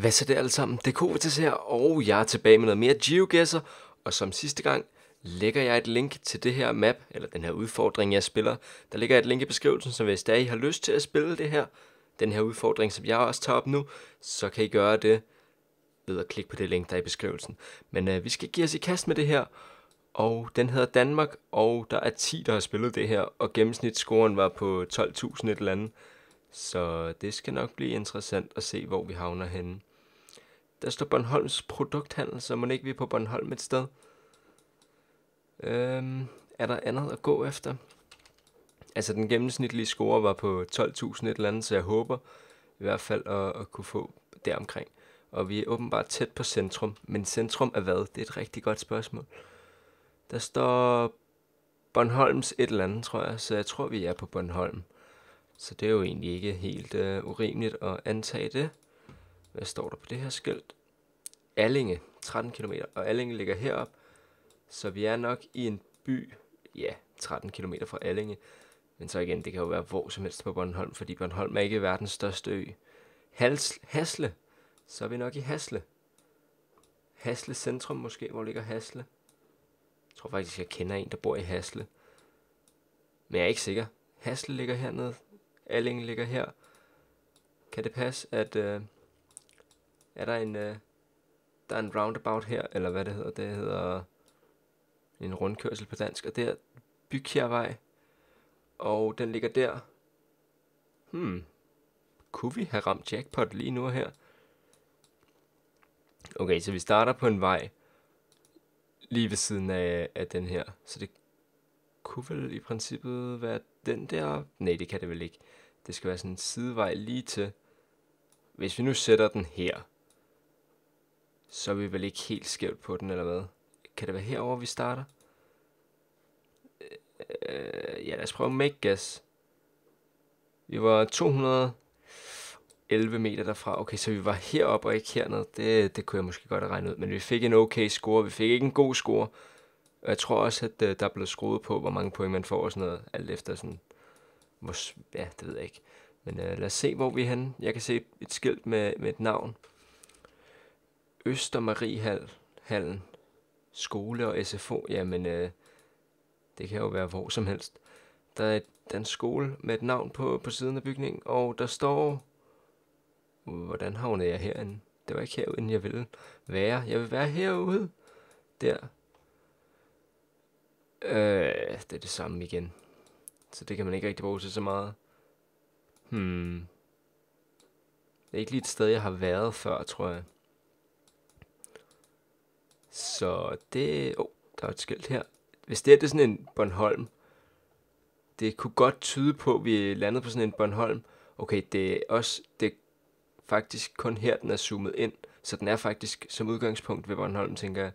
Hvad så det alle sammen? Det til her, og jeg er tilbage med noget mere GeoGuessr. Og som sidste gang lægger jeg et link til det her map, eller den her udfordring, jeg spiller. Der ligger et link i beskrivelsen, så hvis der I har lyst til at spille det her, den her udfordring, som jeg også tager op nu, så kan I gøre det ved at klikke på det link, der er i beskrivelsen. Men øh, vi skal give os i kast med det her, og den hedder Danmark, og der er 10, der har spillet det her, og gennemsnitsscoren var på 12.000 et eller andet. Så det skal nok blive interessant at se, hvor vi havner henne. Der står Bornholms produkthandel, så må ikke vi er på Bornholm et sted. Øhm, er der andet at gå efter? Altså den gennemsnitlige score var på 12.000 et eller andet, så jeg håber i hvert fald at, at kunne få deromkring. Og vi er åbenbart tæt på centrum, men centrum er hvad? Det er et rigtig godt spørgsmål. Der står Bornholms et eller andet, tror jeg, så jeg tror, vi er på Bornholm. Så det er jo egentlig ikke helt øh, urimeligt at antage det. Hvad står der på det her skilt? Allinge, 13 km, og Allinge ligger herop, så vi er nok i en by, ja, 13 km fra Allinge. Men så igen, det kan jo være hvor som helst på Bornholm, fordi Bornholm er ikke verdens største ø. Hals, Hasle, så er vi nok i Hasle. Hasle centrum måske, hvor ligger Hasle? Jeg tror faktisk, jeg kender en, der bor i Hasle. Men jeg er ikke sikker. Hasle ligger hernede. Allinge ligger her. Kan det passe, at... Øh, er der en... Øh, der er en roundabout her, eller hvad det hedder, det hedder en rundkørsel på dansk, og det er Bykjærvej, og den ligger der. Hmm, kunne vi have ramt jackpot lige nu her? Okay, så vi starter på en vej lige ved siden af, af den her, så det kunne vel i princippet være den der? Nej, det kan det vel ikke. Det skal være sådan en sidevej lige til. Hvis vi nu sætter den her, så er vi vel ikke helt skævt på den, eller hvad? Kan det være herover vi starter? Øh, ja, lad os prøve make guess. Vi var 211 meter derfra. Okay, så vi var heroppe og ikke hernede. Det, det kunne jeg måske godt have regnet ud. Men vi fik en okay score. Vi fik ikke en god score. Og jeg tror også, at øh, der er blevet skruet på, hvor mange point man får og sådan noget. Alt efter sådan... Hvor, ja, det ved jeg ikke. Men øh, lad os se, hvor vi er henne. Jeg kan se et skilt med, med et navn. Østermariehallen, skole og SFO, jamen øh, det kan jo være hvor som helst. Der er, den en skole med et navn på, på siden af bygningen, og der står... Hvordan havner jeg herinde? Det var ikke herude, jeg ville være. Jeg vil være herude. Der. Øh, det er det samme igen. Så det kan man ikke rigtig bruge til så meget. Hmm. Det er ikke lige et sted, jeg har været før, tror jeg. Så det... Åh, oh, der er et skilt her. Hvis det er, det er sådan en Bornholm, det kunne godt tyde på, at vi landede på sådan en Bornholm. Okay, det er også, det er faktisk kun her, den er zoomet ind, så den er faktisk som udgangspunkt ved Bornholm, tænker jeg.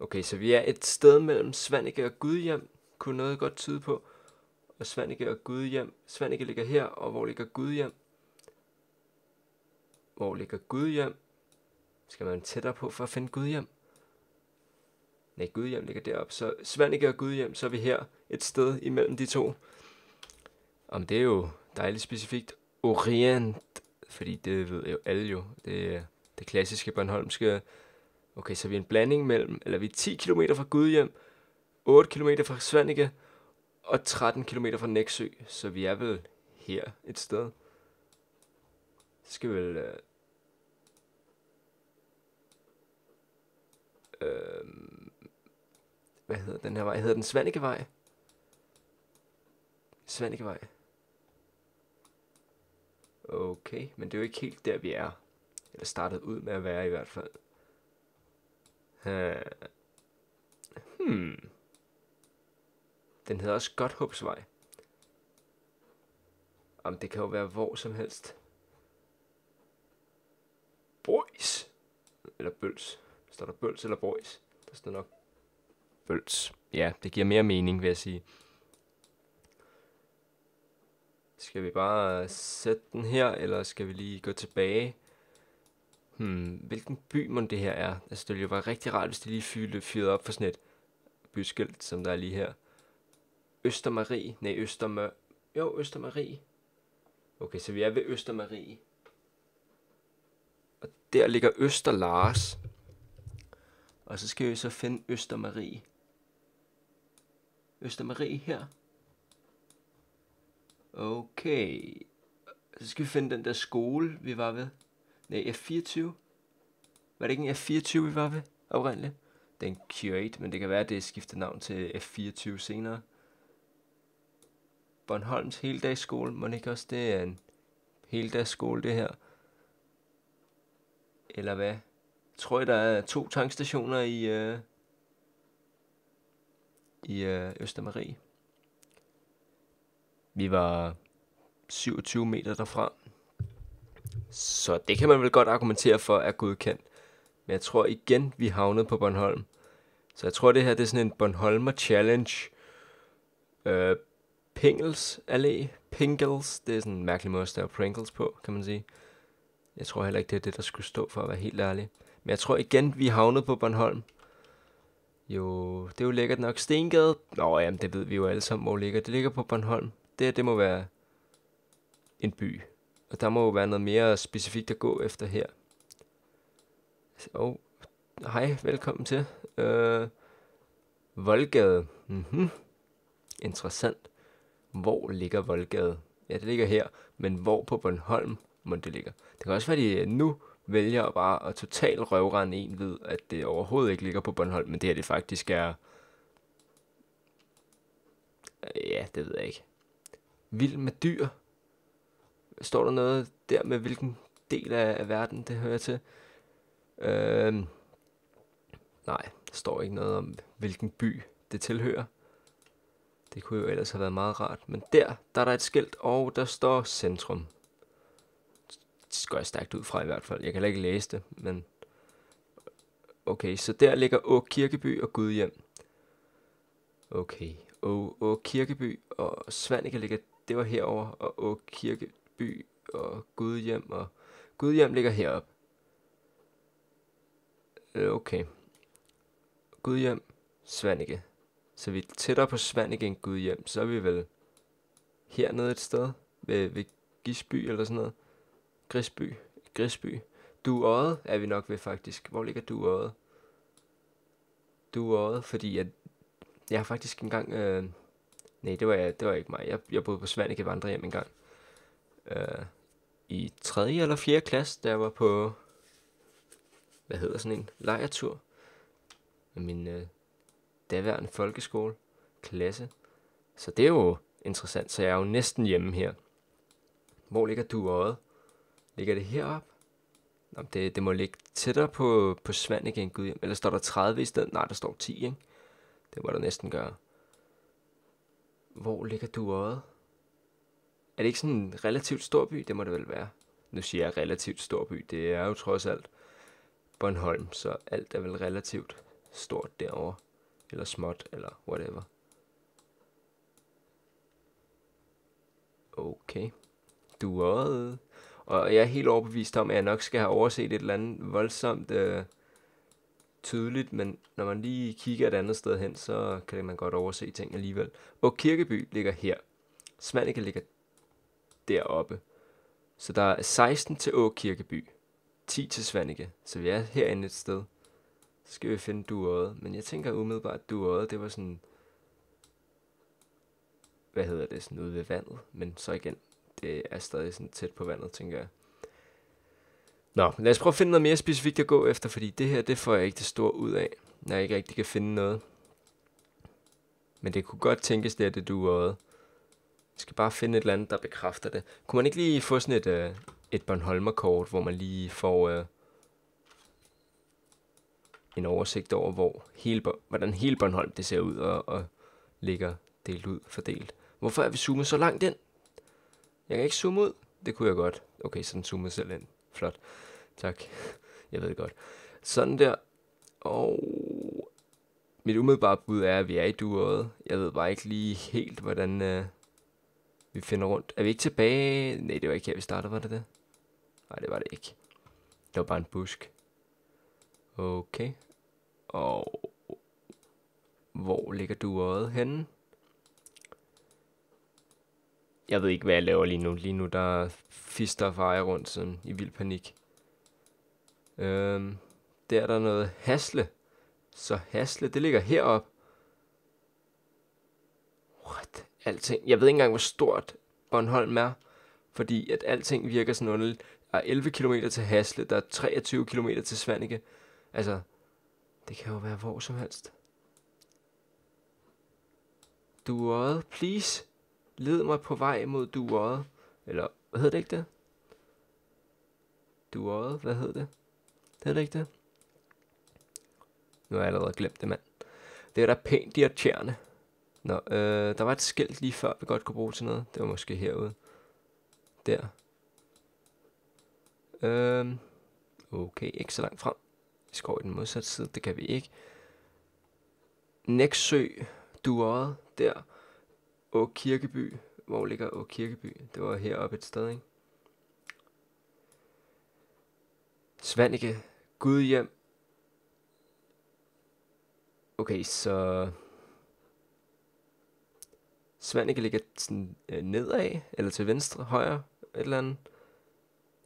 Okay, så vi er et sted mellem Svanike og Gudhjem, kunne noget godt tyde på. Og Svanike og Gudhjem, Svanike ligger her, og hvor ligger Gudhjem? Hvor ligger Gudhjem? Skal man tættere på for at finde Gudhjem? nej, Gudhjem ligger deroppe, så Svanike og Gudhjem, så er vi her et sted imellem de to. Om det er jo dejligt specifikt Orient, fordi det ved jo alle jo, det er det klassiske Bornholmske. Okay, så er vi en blanding mellem, eller vi er 10 km fra Gudhjem, 8 km fra Svanike og 13 km fra Næksø, så vi er vel her et sted. Så skal vi vel... Øh, øh, hvad hedder den her vej? Hedder den Svanikevej? Svanikevej. Okay, men det er jo ikke helt der, vi er. Eller startede ud med at være i hvert fald. Øh, hmm. Den hedder også Godthåbsvej. Om det kan jo være hvor som helst. Boys. Eller bøls. Står der bøls eller boys? Der står nok Bølts. Ja, det giver mere mening, vil jeg sige. Skal vi bare sætte den her, eller skal vi lige gå tilbage? Hmm, hvilken by mon det her er? Altså, det ville jo være rigtig rart, hvis det lige fyrede, fyrede op for sådan et byskilt, som der er lige her. Østermarie. Nej, Østermør... Jo, Østermarie. Okay, så vi er ved Østermarie. Og der ligger Øster Lars. Og så skal vi så finde Østermarie. Østermarie her. Okay. Så skal vi finde den der skole, vi var ved. Nej, F24. Var det ikke en F24, vi var ved oprindeligt? Den Q8, men det kan være, at det skifter navn til F24 senere. Bornholms heldagsskole, må ikke også det er en heldagsskole, det her? Eller hvad? Jeg tror, der er to tankstationer i... Øh i øh, Østermarie. Vi var 27 meter derfra. Så det kan man vel godt argumentere for er godkendt. Men jeg tror igen, vi havnede på Bornholm. Så jeg tror, det her det er sådan en Bornholmer Challenge. Øh, Pingels Allé. Pingels, det er sådan en mærkelig måde at stave Pringles på, kan man sige. Jeg tror heller ikke, det er det, der skulle stå for at være helt ærlig. Men jeg tror igen, vi havnede på Bornholm. Jo, det er jo lækkert nok. Stengade? Nå, jamen, det ved vi jo alle sammen, hvor det ligger. Det ligger på Bornholm. Det her, det må være en by. Og der må jo være noget mere specifikt at gå efter her. Og oh. hej, velkommen til. Øh, Voldgade. Mm-hmm. Interessant. Hvor ligger Voldgade? Ja, det ligger her. Men hvor på Bornholm må det ligge? Det kan også være, de nu vælger bare at totalt røvrende en ved, at det overhovedet ikke ligger på Bornholm, men det her det faktisk er... Ja, det ved jeg ikke. Vild med dyr. Står der noget der med, hvilken del af, af verden det hører til? Øhm, nej, der står ikke noget om, hvilken by det tilhører. Det kunne jo ellers have været meget rart. Men der, der er der et skilt, og der står centrum går jeg stærkt ud fra i hvert fald. Jeg kan ikke læse det, men... Okay, så der ligger Å Kirkeby og Gudhjem. Okay, Å, Å Kirkeby og Svanike ligger... Det var herover og Å Kirkeby og Gudhjem, og Gudhjem ligger herop. Øh, okay. Gudhjem, Svanike. Så vi er tættere på Svanike end Gudhjem, så er vi vel hernede et sted, ved, ved Gisby eller sådan noget. Grisby. Grisby. Duøjet er vi nok ved faktisk. Hvor ligger Duøjet? øjet, fordi jeg, jeg har faktisk engang... Øh, nej, det var, jeg, det var ikke mig. Jeg, jeg boede på vandre hjem engang. Øh, I 3. eller 4. klasse, der var på... Hvad hedder sådan en? Lejertur. Med min øh, daværende folkeskole. Klasse. Så det er jo interessant, så jeg er jo næsten hjemme her. Hvor ligger øjet? Ligger det herop? Nå, det, det må ligge tættere på, på igen, Gud. Eller står der 30 i stedet? Nej, der står 10, ikke? Det må der næsten gøre. Hvor ligger du øjet? Er det ikke sådan en relativt stor by? Det må det vel være. Nu siger jeg relativt stor by. Det er jo trods alt Bornholm, så alt er vel relativt stort derovre. Eller småt, eller whatever. Okay. Du øjet. Og jeg er helt overbevist om, at jeg nok skal have overset et eller andet voldsomt øh, tydeligt, men når man lige kigger et andet sted hen, så kan man godt overse ting alligevel. Og Kirkeby ligger her. Svanike ligger deroppe. Så der er 16 til Å Kirkeby. 10 til Svanike. Så vi er herinde et sted. Så skal vi finde duøjet. Men jeg tænker umiddelbart, at duøjet, det var sådan... Hvad hedder det? Sådan ude ved vandet. Men så igen, det er stadig sådan tæt på vandet, tænker jeg. Nå, lad os prøve at finde noget mere specifikt at gå efter, fordi det her, det får jeg ikke det store ud af, når jeg ikke rigtig kan finde noget. Men det kunne godt tænkes, det er det, du øjet. Jeg skal bare finde et eller andet, der bekræfter det. Kunne man ikke lige få sådan et, øh, et Bornholmer-kort, hvor man lige får øh, en oversigt over, hvor hele, hvordan hele Bornholm det ser ud og, og ligger delt ud fordelt. Hvorfor er vi zoomet så langt ind? Jeg kan ikke zoome ud. Det kunne jeg godt. Okay, sådan jeg selv ind. Flot. Tak. Jeg ved det godt. Sådan der. Og mit umiddelbare bud er, at vi er i duoet. Jeg ved bare ikke lige helt, hvordan øh, vi finder rundt. Er vi ikke tilbage? Nej, det var ikke her, vi startede, var det det? Nej, det var det ikke. Det var bare en busk. Okay. Og hvor ligger duoet henne? Jeg ved ikke, hvad jeg laver lige nu. Lige nu, der fister og rundt sådan i vild panik. Øhm, der er der noget hasle. Så hasle, det ligger herop. What? Alting. Jeg ved ikke engang, hvor stort Bornholm er. Fordi at alting virker sådan underligt. Der er 11 km til Hasle, der er 23 km til Svanike. Altså, det kan jo være hvor som helst. Do all, please led mig på vej mod dueret. Eller, hvad hed det ikke det? Dueret, hvad hed det? Det hed det ikke det? Nu har jeg allerede glemt det, mand. Det er da pænt irriterende. Nå, øh, der var et skilt lige før, vi godt kunne bruge til noget. Det var måske herude. Der. Øhm, okay, ikke så langt frem. Vi skal over i den modsatte side, det kan vi ikke. Næksø, dueret, der. Å Kirkeby. Hvor ligger Å Kirkeby? Det var heroppe et sted, ikke? Svanike. hjem. Okay, så... Svanike ligger sådan øh, nedad, eller til venstre, højre, et eller andet.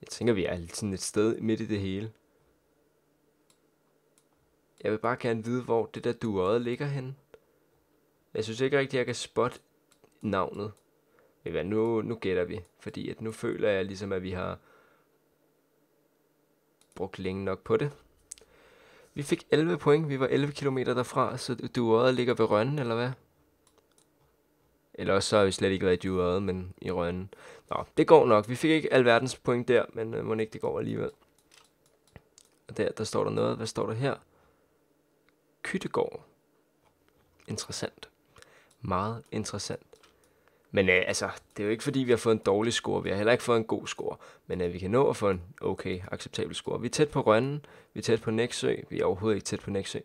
Jeg tænker, vi er sådan et sted midt i det hele. Jeg vil bare gerne vide, hvor det der duøjet ligger hen. Jeg synes ikke rigtigt, jeg kan spotte navnet. Men nu, nu gætter vi, fordi at nu føler jeg ligesom, at vi har brugt længe nok på det. Vi fik 11 point, vi var 11 km derfra, så duøret ligger ved Rønne, eller hvad? Eller også så har vi slet ikke været i duøret, men i Rønne. Nå, det går nok. Vi fik ikke alverdens point der, men øh, må ikke det går alligevel. Og der, der står der noget. Hvad står der her? Kyttegård. Interessant. Meget interessant. Men øh, altså, det er jo ikke fordi, vi har fået en dårlig score. Vi har heller ikke fået en god score. Men øh, vi kan nå at få en okay, acceptabel score. Vi er tæt på Rønnen. Vi er tæt på Næksø. Vi er overhovedet ikke tæt på Næksø.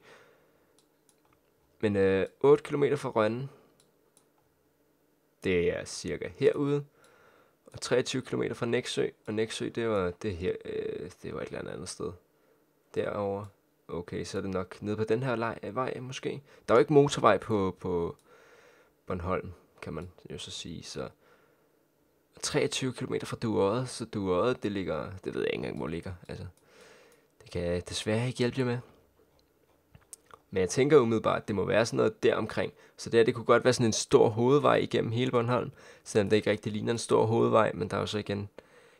Men øh, 8 km fra Rønnen. Det er cirka herude. Og 23 km fra Næksø. Og Næksø, det var, det her, øh, det var et eller andet, andet sted. Derover. Okay, så er det nok nede på den her øh, vej, måske. Der er jo ikke motorvej på, på Bornholm kan man jo så sige. Så 23 km fra Duodde, så Duodde, det ligger, det ved jeg ikke engang, hvor det ligger. Altså, det kan jeg desværre ikke hjælpe jer med. Men jeg tænker umiddelbart, at det må være sådan noget deromkring. Så det her, det kunne godt være sådan en stor hovedvej igennem hele Bornholm, selvom det ikke rigtig ligner en stor hovedvej, men der er jo så igen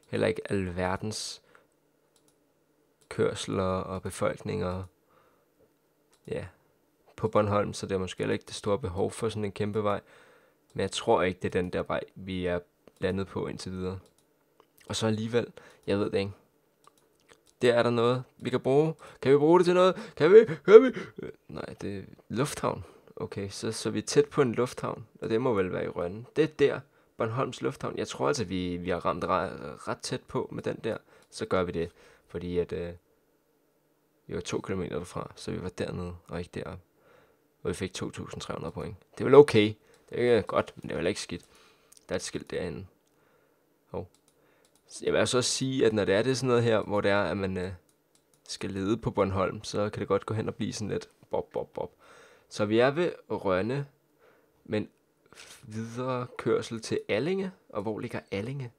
heller ikke alverdens kørsler og befolkninger ja, på Bornholm, så det er måske heller ikke det store behov for sådan en kæmpe vej. Men jeg tror ikke, det er den der vej, vi er landet på indtil videre. Og så alligevel, jeg ved det ikke. Der er der noget, vi kan bruge. Kan vi bruge det til noget? Kan vi? Kan vi? Nej, det er lufthavn. Okay, så, så vi er tæt på en lufthavn, og det må vel være i Rønne. Det er der, Bornholms Lufthavn. Jeg tror altså, vi, vi har ramt ret, ret tæt på med den der. Så gør vi det, fordi at, øh, vi var to kilometer derfra, så vi var dernede og ikke deroppe. Og vi fik 2.300 point. Det er vel okay. Det er godt, men det er heller ikke skidt. Der er et skilt derinde. Hov. Oh. Jeg vil altså også sige, at når det er det sådan noget her, hvor det er, at man øh, skal lede på Bornholm, så kan det godt gå hen og blive sådan lidt bob, bob, bob. Så vi er ved Rønne, men videre kørsel til Allinge. Og hvor ligger Allinge?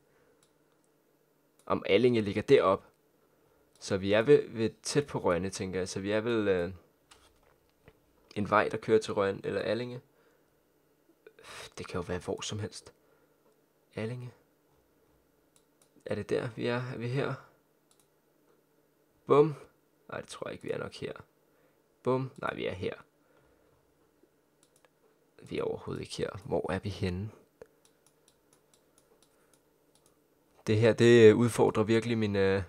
Om Allinge ligger derop. Så vi er ved, ved tæt på Rønne, tænker jeg. Så vi er vel øh, en vej, der kører til Rønne eller Allinge. Det kan jo være hvor som helst. Allinge. Er det der, vi er? Er vi her? Bum. Nej, det tror jeg ikke, vi er nok her. Bum. Nej, vi er her. Vi er overhovedet ikke her. Hvor er vi henne? Det her, det øh, udfordrer virkelig min øh,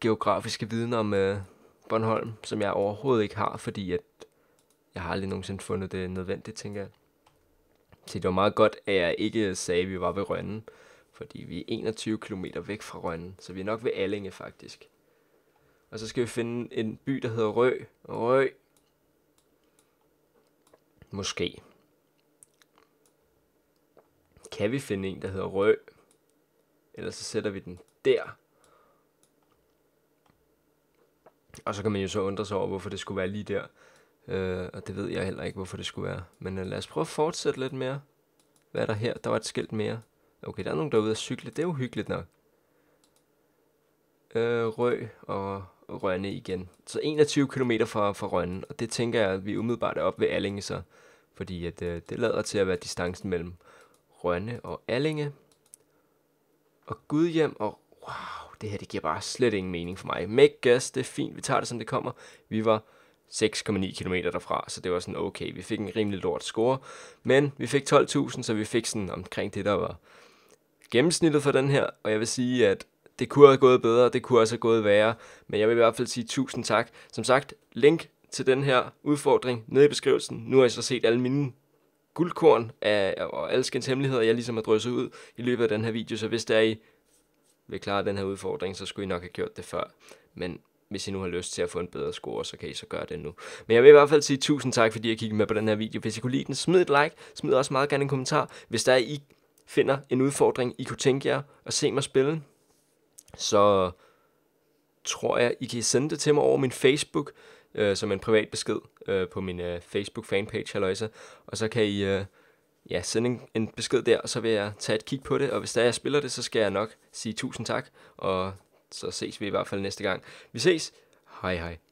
geografiske viden om øh, Bornholm, som jeg overhovedet ikke har, fordi at jeg har aldrig nogensinde fundet det nødvendigt, tænker jeg. Så det var meget godt, at jeg ikke sagde, at vi var ved Rønne, fordi vi er 21 km væk fra Rønne, så vi er nok ved Allinge faktisk. Og så skal vi finde en by, der hedder Rø. Rø. Måske. Kan vi finde en, der hedder Rø? Ellers så sætter vi den der. Og så kan man jo så undre sig over, hvorfor det skulle være lige der. Øh, og det ved jeg heller ikke, hvorfor det skulle være. Men øh, lad os prøve at fortsætte lidt mere. Hvad er der her? Der var et skilt mere. Okay, der er nogen derude at cykle. Det er jo hyggeligt nok. Øh, Rø og Rønne igen. Så 21 km fra, fra Rønne, og det tænker jeg, at vi umiddelbart er op ved Allinge så. Fordi at, øh, det lader til at være distancen mellem Rønne og Allinge. Og Gudhjem og... Wow, det her det giver bare slet ingen mening for mig. Make gas, det er fint. Vi tager det, som det kommer. Vi var 6,9 km derfra, så det var sådan okay. Vi fik en rimelig lort score, men vi fik 12.000, så vi fik sådan omkring det, der var gennemsnittet for den her, og jeg vil sige, at det kunne have gået bedre, det kunne også have gået værre, men jeg vil i hvert fald sige tusind tak. Som sagt, link til den her udfordring nede i beskrivelsen. Nu har jeg så set alle mine guldkorn af, og alskens hemmeligheder, jeg ligesom har drysset ud i løbet af den her video, så hvis der er I vil klare den her udfordring, så skulle I nok have gjort det før. Men hvis I nu har lyst til at få en bedre score, så kan I så gøre det nu. Men jeg vil i hvert fald sige tusind tak, fordi I kiggede med på den her video. Hvis I kunne lide den, smid et like. Smid også meget gerne en kommentar. Hvis der er, I finder en udfordring, I kunne tænke jer at se mig spille, så tror jeg, I kan sende det til mig over min Facebook, øh, som en privat besked øh, på min øh, Facebook fanpage, halløjsa. Og så kan I øh, ja, sende en, en besked der, og så vil jeg tage et kig på det. Og hvis der er, jeg spiller det, så skal jeg nok sige tusind tak, og så ses vi i hvert fald næste gang. Vi ses. Hej hej.